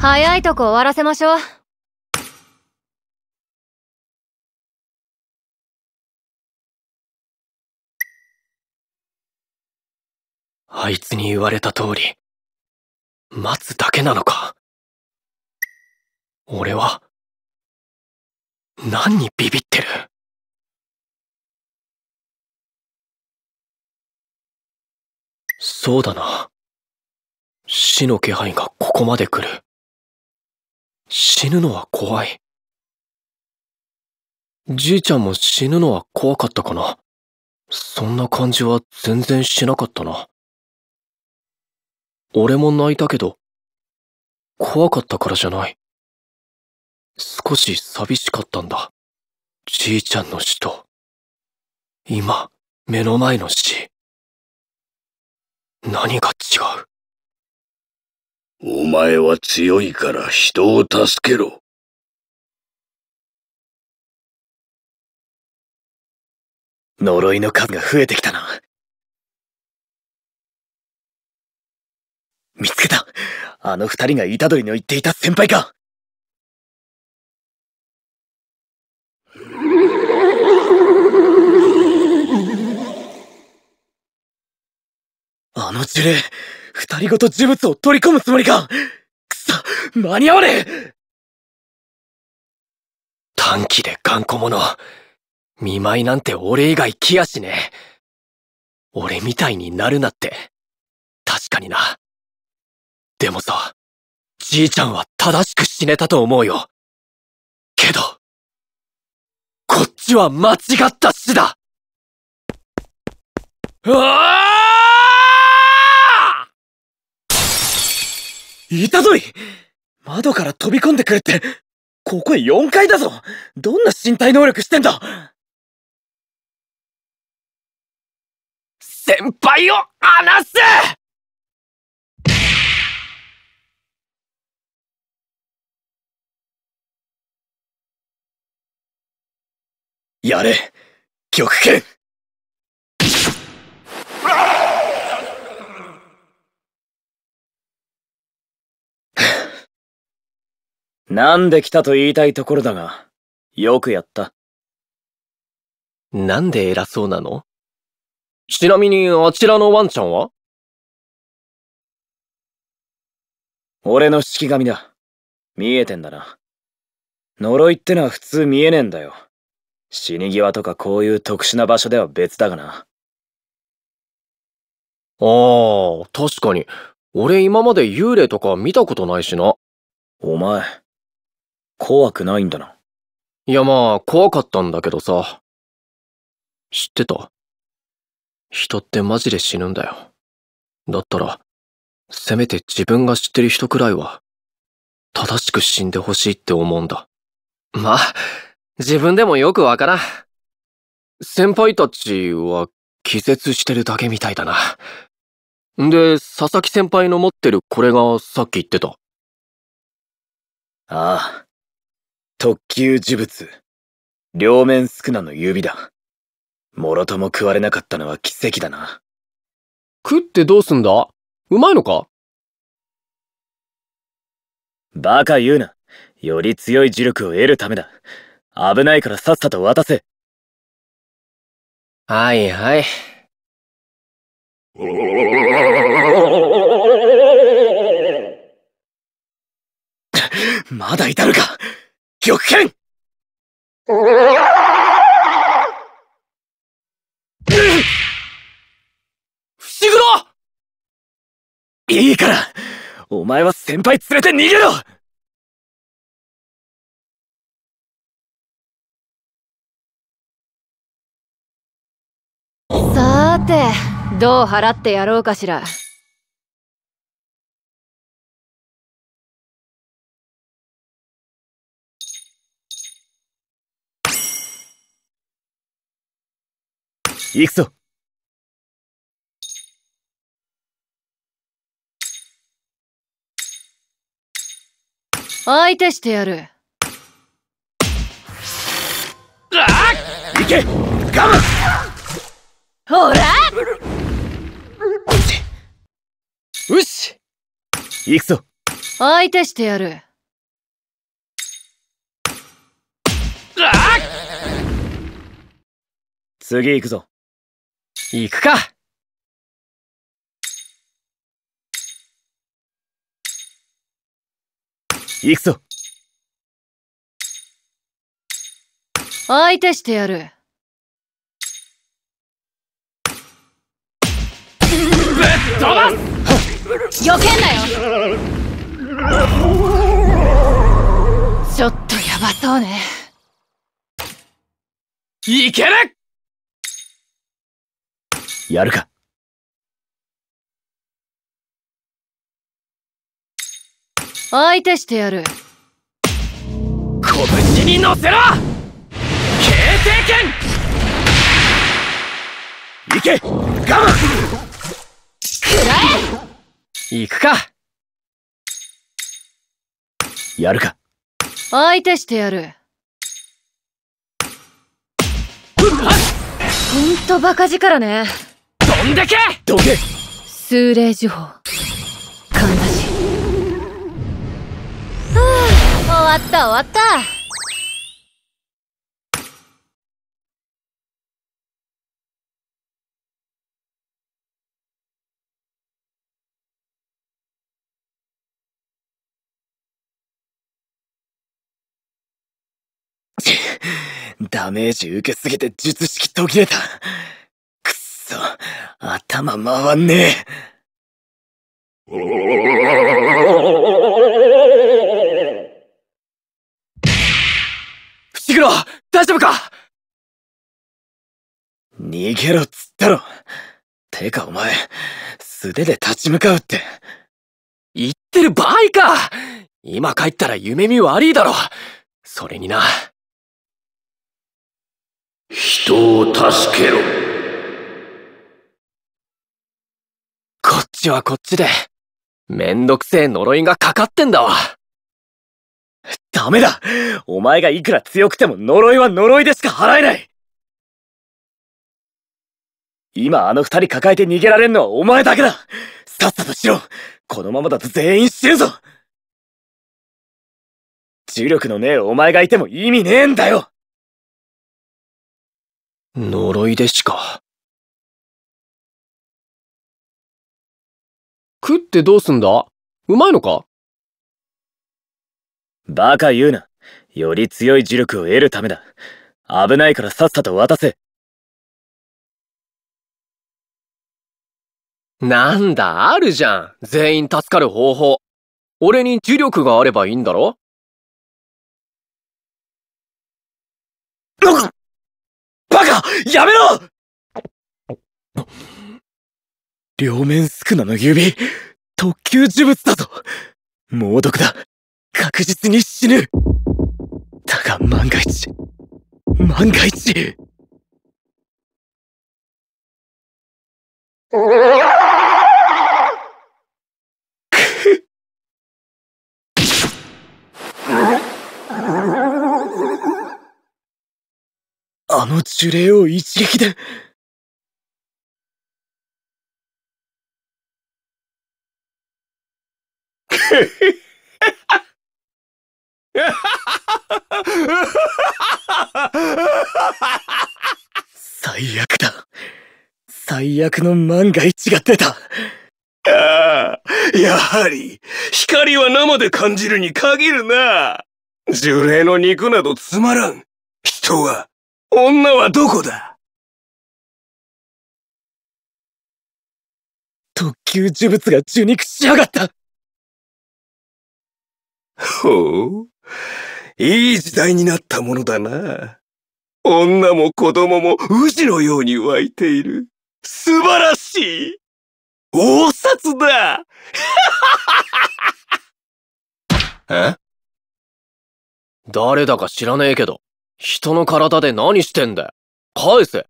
早いとこ終わらせましょう。あいつに言われた通り、待つだけなのか。俺は、何にビビってるそうだな。死の気配がここまで来る。死ぬのは怖い。じいちゃんも死ぬのは怖かったかな。そんな感じは全然しなかったな。俺も泣いたけど、怖かったからじゃない。少し寂しかったんだ。じいちゃんの死と、今、目の前の死。何が違うお前は強いから人を助けろ。呪いの数が増えてきたな。見つけたあの二人が虎りの言っていた先輩かあの呪霊二人ごと呪物を取り込むつもりかくそ間に合わねえ短期で頑固者。見舞いなんて俺以外来やしねえ。俺みたいになるなって。確かにな。でもさ、じいちゃんは正しく死ねたと思うよ。けど、こっちは間違った死だうわあいたぞい窓から飛び込んでくるって、ここへ4階だぞどんな身体能力してんだ先輩を離せやれ極拳なんで来たと言いたいところだが、よくやった。なんで偉そうなのちなみに、あちらのワンちゃんは俺の式神だ。見えてんだな。呪いってのは普通見えねえんだよ。死に際とかこういう特殊な場所では別だがな。ああ、確かに。俺今まで幽霊とか見たことないしな。お前、怖くないんだな。いやまあ、怖かったんだけどさ。知ってた人ってマジで死ぬんだよ。だったら、せめて自分が知ってる人くらいは、正しく死んでほしいって思うんだ。まあ、自分でもよくわからん。先輩たちは気絶してるだけみたいだな。で、佐々木先輩の持ってるこれがさっき言ってた。ああ。特級呪物。両面スクナの指だ。もろとも食われなかったのは奇跡だな。食ってどうすんだうまいのかバカ言うな。より強い呪力を得るためだ。危ないからさっさと渡せ。はいはい。まだいたのか玉剣伏黒いいからお前は先輩連れて逃げろさーてどう払ってやろうかしら行くぞ相手してやるああけ我慢ほらよし行くぞ相手してやる次行くぞ行くか行くぞ相手してやる飛ばすよけんなよちょっとやばそうねいけるやるか。相手してやる。拳に乗せろ形成剣行け我慢食らえ行くかやるか相手してやる。ほんとバカ力ね。んけどけ数例呪法かんだし終わった終わったダメージ受けすぎて術式途切れた。くっそ。頭回んねえ。伏黒大丈夫か逃げろっつったろてかお前、素手で立ち向かうって。言ってる場合か今帰ったら夢見悪いだろそれにな。人を助けろ。ちはこっちで、めんどくせえ呪いがかかってんだわ。ダメだお前がいくら強くても呪いは呪いでしか払えない今あの二人抱えて逃げられんのはお前だけださっさとしろこのままだと全員死ぬぞ呪力のねえお前がいても意味ねえんだよ呪いでしか食ってどうすんだうまいのかバカ言うな。より強い呪力を得るためだ。危ないからさっさと渡せ。なんだ、あるじゃん。全員助かる方法。俺に呪力があればいいんだろバカやめろ両面宿儺の指特級呪物だぞ猛毒だ確実に死ぬだが万が一万が一 あの呪霊を一撃で最悪だ。最悪の万が一が出た。ああ、やはり、光は生で感じるに限るな。呪霊の肉などつまらん。人は、女はどこだ特級呪物が受肉しやがったほ う。いい時代になったものだな。女も子供も宇治のように湧いている。素晴らしい王札だ え誰だか知らねえけど、人の体で何してんだよ。返せ。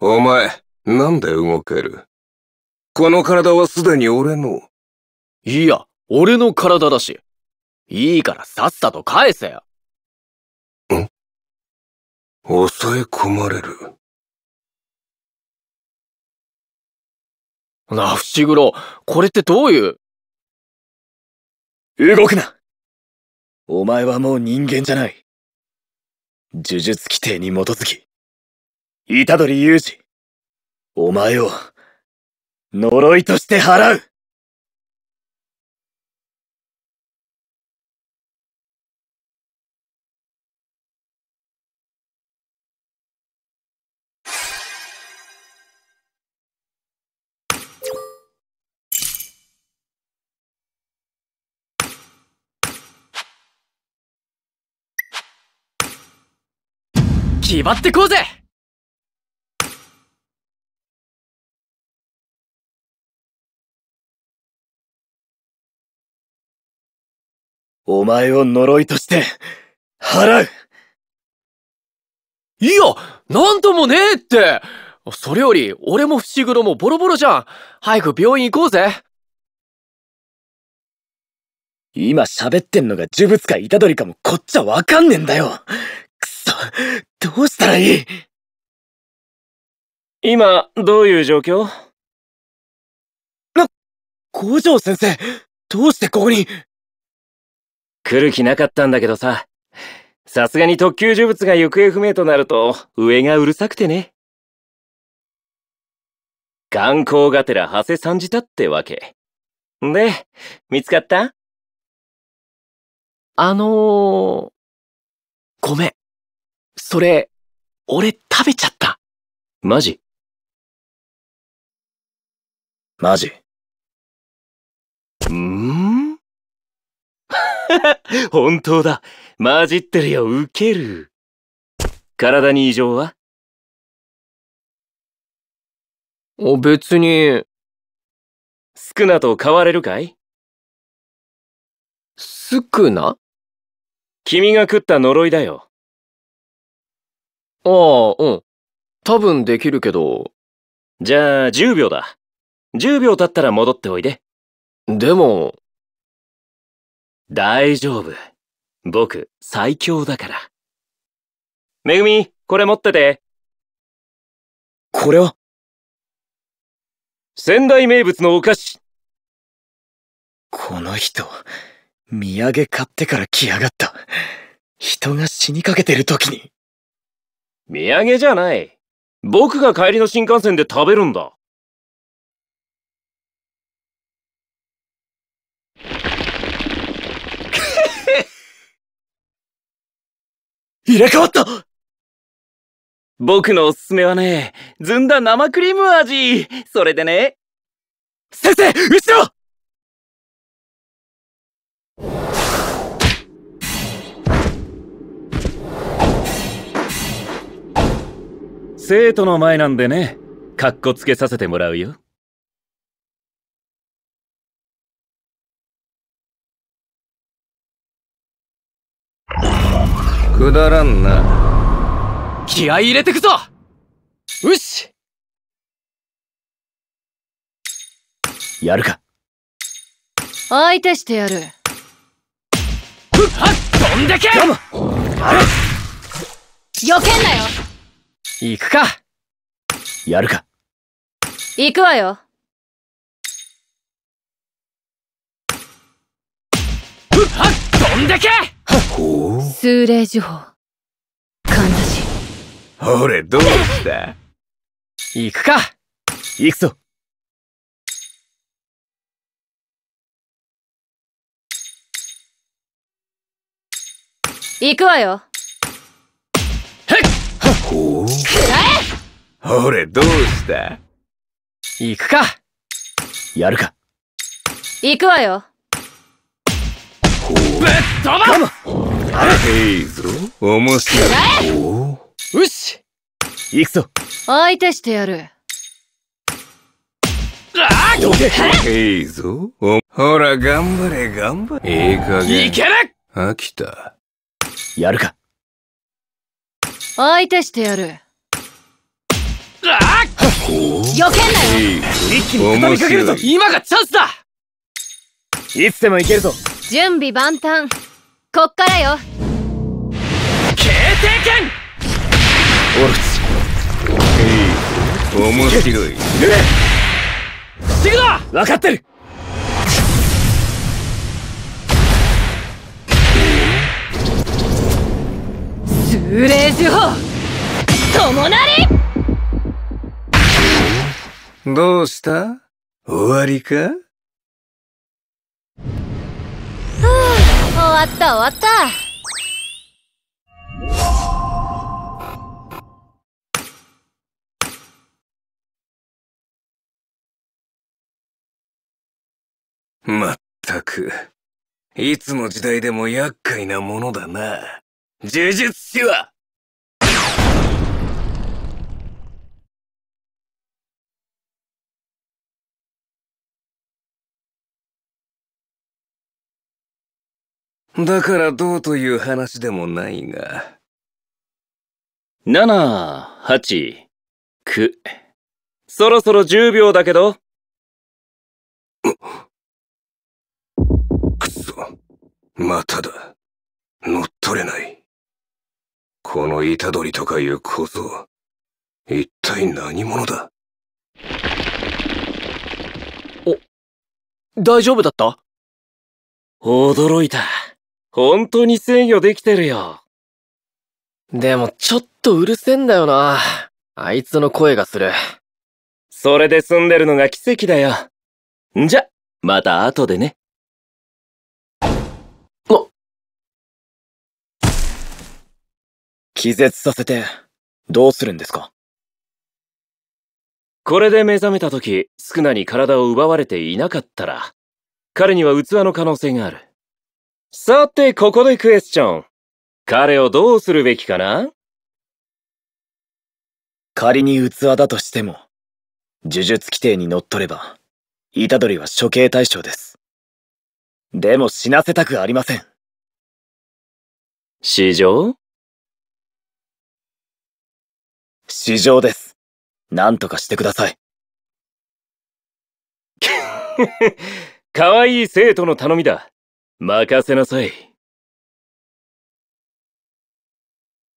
お前、なんで動けるこの体はすでに俺の。いや、俺の体だし。いいからさっさと返せよ。ん抑え込まれる。なあ、伏黒、これってどういう動くなお前はもう人間じゃない。呪術規定に基づき、虎取雄二、お前を、呪いとして払う気張ってこうぜお前を呪いとして、払ういや、なんともねえってそれより、俺も伏黒もボロボロじゃん早く病院行こうぜ今喋ってんのが呪物か虎杖かもこっちゃわかんねえんだよどうしたらいい今、どういう状況な、五条先生、どうしてここに来る気なかったんだけどさ。さすがに特級呪物が行方不明となると、上がうるさくてね。観光がてら長谷参じたってわけ。で、見つかったあのー、ごめん。それ、俺食べちゃった。マジマジ。ん 本当だ。混じってるよ、ウケる。体に異常はお、別に。少なと変われるかい少な君が食った呪いだよ。ああ、うん。多分できるけど。じゃあ、10秒だ。10秒経ったら戻っておいで。でも。大丈夫。僕、最強だから。めぐみ、これ持ってて。これは仙台名物のお菓子。この人、土産買ってから来やがった。人が死にかけてる時に。土産じゃない。僕が帰りの新幹線で食べるんだ。入れ替わった僕のおすすめはね、ずんだ生クリーム味。それでね。先生後ろ生徒の前なんでね、かっこつけさせてもらうよ。くだらんな。気合い入れてくぞうしやるか。相手してやる。ふっはっどんだけ我けんなよ行くかやるか行くわよはっどんだけほう数例呪法かんしほれどうした行くか行くぞ行くわよほうくらえほれどうした行くかやるか行くわよほうぶっ飛ばあれいぞ面白いくほうよし行くぞ相手してやるああどけいいぞほら頑張れ頑張れええかげいける飽きたやるか相手してやる避けんなよ一気に畳みかけるぞ今がチャンスだいつでもいけるぞ準備万端こっからよ決定権オルツ面白い行くぞ分かってる幽霊呪法共なりどうした終わりかふう終わった終わったまったく、いつの時代でも厄介なものだな。呪術師はだからどうという話でもないが。7、8、9。そろそろ10秒だけど。くそ。まただ。乗っ取れない。この虎杖とかいう構僧、一体何者だお、大丈夫だった驚いた。本当に制御できてるよ。でもちょっとうるせんだよな。あいつの声がする。それで済んでるのが奇跡だよ。んじゃ、また後でね。気絶させて、どうするんですかこれで目覚めた時、少なに体を奪われていなかったら、彼には器の可能性がある。さて、ここでクエスチョン。彼をどうするべきかな仮に器だとしても、呪術規定に乗っとれば、虎杖は処刑対象です。でも死なせたくありません。市場市場です。何とかしてください。可 愛い生徒の頼みだ。任せなさい。っ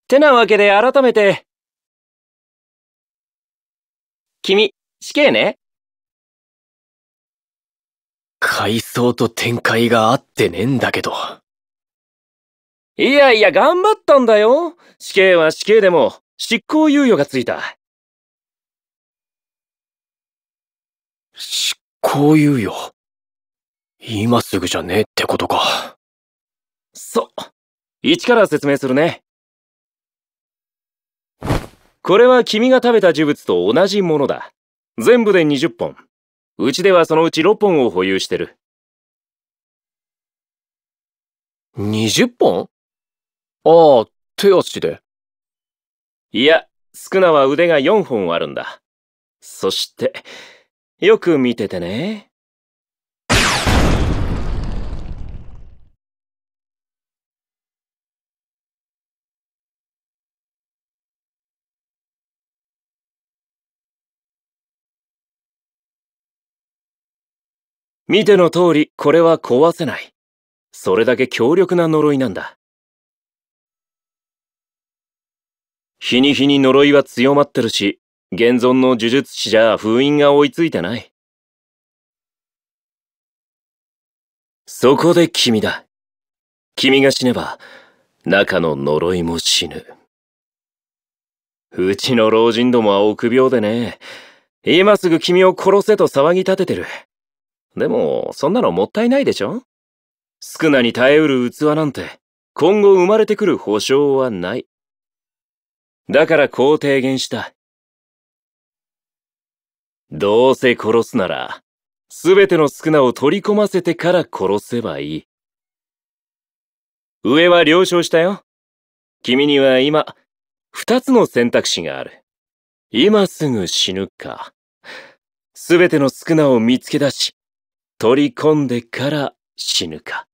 てなわけで改めて。君、死刑ね。回想と展開が合ってねえんだけど。いやいや、頑張ったんだよ。死刑は死刑でも、執行猶予がついた。執行猶予今すぐじゃねえってことか。そう。一から説明するね。これは君が食べた呪物と同じものだ。全部で20本。うちではそのうち6本を保有してる。20本ああ、手足で。いや、スクナは腕が4本あるんだ。そして、よく見ててね。見ての通り、これは壊せない。それだけ強力な呪いなんだ。日に日に呪いは強まってるし、現存の呪術師じゃ封印が追いついてない。そこで君だ。君が死ねば、中の呪いも死ぬ。うちの老人どもは臆病でね、今すぐ君を殺せと騒ぎ立ててる。でも、そんなのもったいないでしょ少なに耐えうる器なんて、今後生まれてくる保証はない。だからこう提言した。どうせ殺すなら、すべての宿を取り込ませてから殺せばいい。上は了承したよ。君には今、二つの選択肢がある。今すぐ死ぬか、すべての宿を見つけ出し、取り込んでから死ぬか。